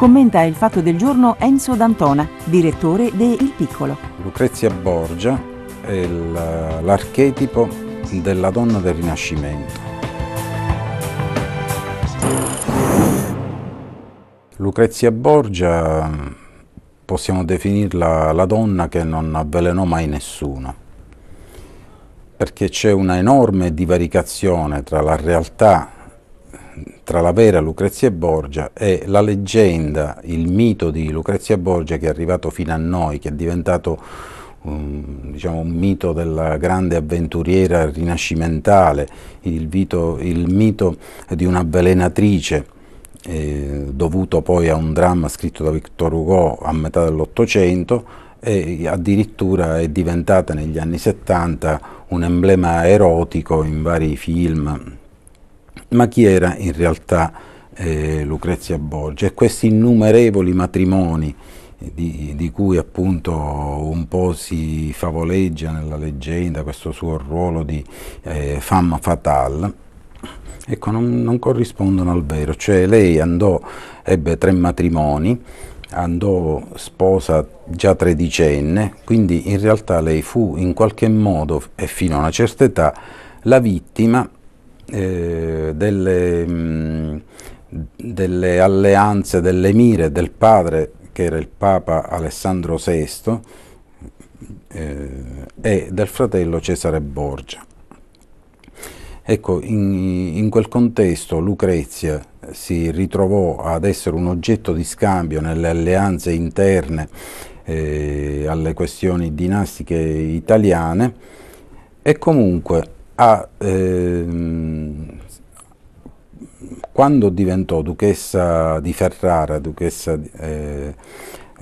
Commenta il fatto del giorno Enzo D'Antona, direttore de Il Piccolo. Lucrezia Borgia è l'archetipo della donna del Rinascimento. Lucrezia Borgia possiamo definirla la donna che non avvelenò mai nessuno, perché c'è una enorme divaricazione tra la realtà tra la vera Lucrezia Borgia e la leggenda, il mito di Lucrezia Borgia che è arrivato fino a noi, che è diventato un, diciamo, un mito della grande avventuriera rinascimentale, il, vito, il mito di un'avvelenatrice eh, dovuto poi a un dramma scritto da Victor Hugo a metà dell'Ottocento e addirittura è diventata negli anni 70 un emblema erotico in vari film ma chi era in realtà eh, Lucrezia Borgia e questi innumerevoli matrimoni eh, di, di, cui appunto un po' si favoleggia nella leggenda questo suo ruolo di eh, femme fatale, ecco, non, non, corrispondono al vero, cioè lei andò, ebbe tre matrimoni, andò sposa già tredicenne, quindi in realtà lei fu in qualche modo e fino a una certa età la vittima eh, delle, mh, mm, delle alleanze, delle mire del padre che era il Papa Alessandro VI eh, e del fratello Cesare Borgia. Ecco, in, in, quel contesto Lucrezia si ritrovò ad essere un oggetto di scambio nelle alleanze interne eh, alle questioni dinastiche italiane e comunque a, ehm, quando diventò duchessa di Ferrara, duchessa eh,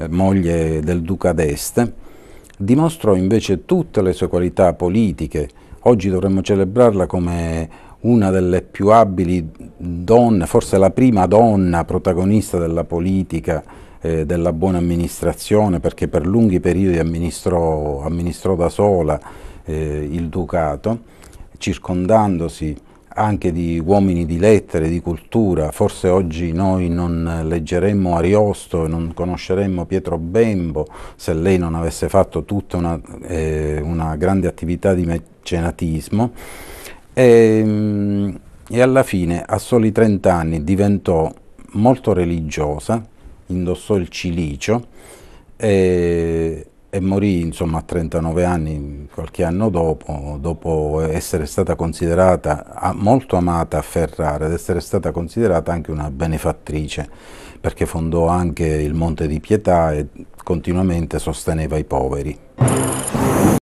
moglie del duca d'Este, dimostrò invece tutte le sue qualità politiche. Oggi dovremmo celebrarla come una delle più abili donne, forse la prima donna protagonista della politica, eh, della buona amministrazione, perché per lunghi periodi amministrò, amministrò da sola eh, il ducato circondandosi anche di uomini di lettere, di cultura, forse oggi noi non leggeremmo Ariosto e non conosceremmo Pietro Bembo se lei non avesse fatto tutta una, eh, una grande attività di mecenatismo e, ehm, e alla fine a soli 30 anni diventò molto religiosa, indossò il cilicio, e eh, e morì insomma, a 39 anni, qualche anno dopo, dopo essere stata considerata molto amata a Ferrara ed essere stata considerata anche una benefattrice, perché fondò anche il Monte di Pietà e continuamente sosteneva i poveri.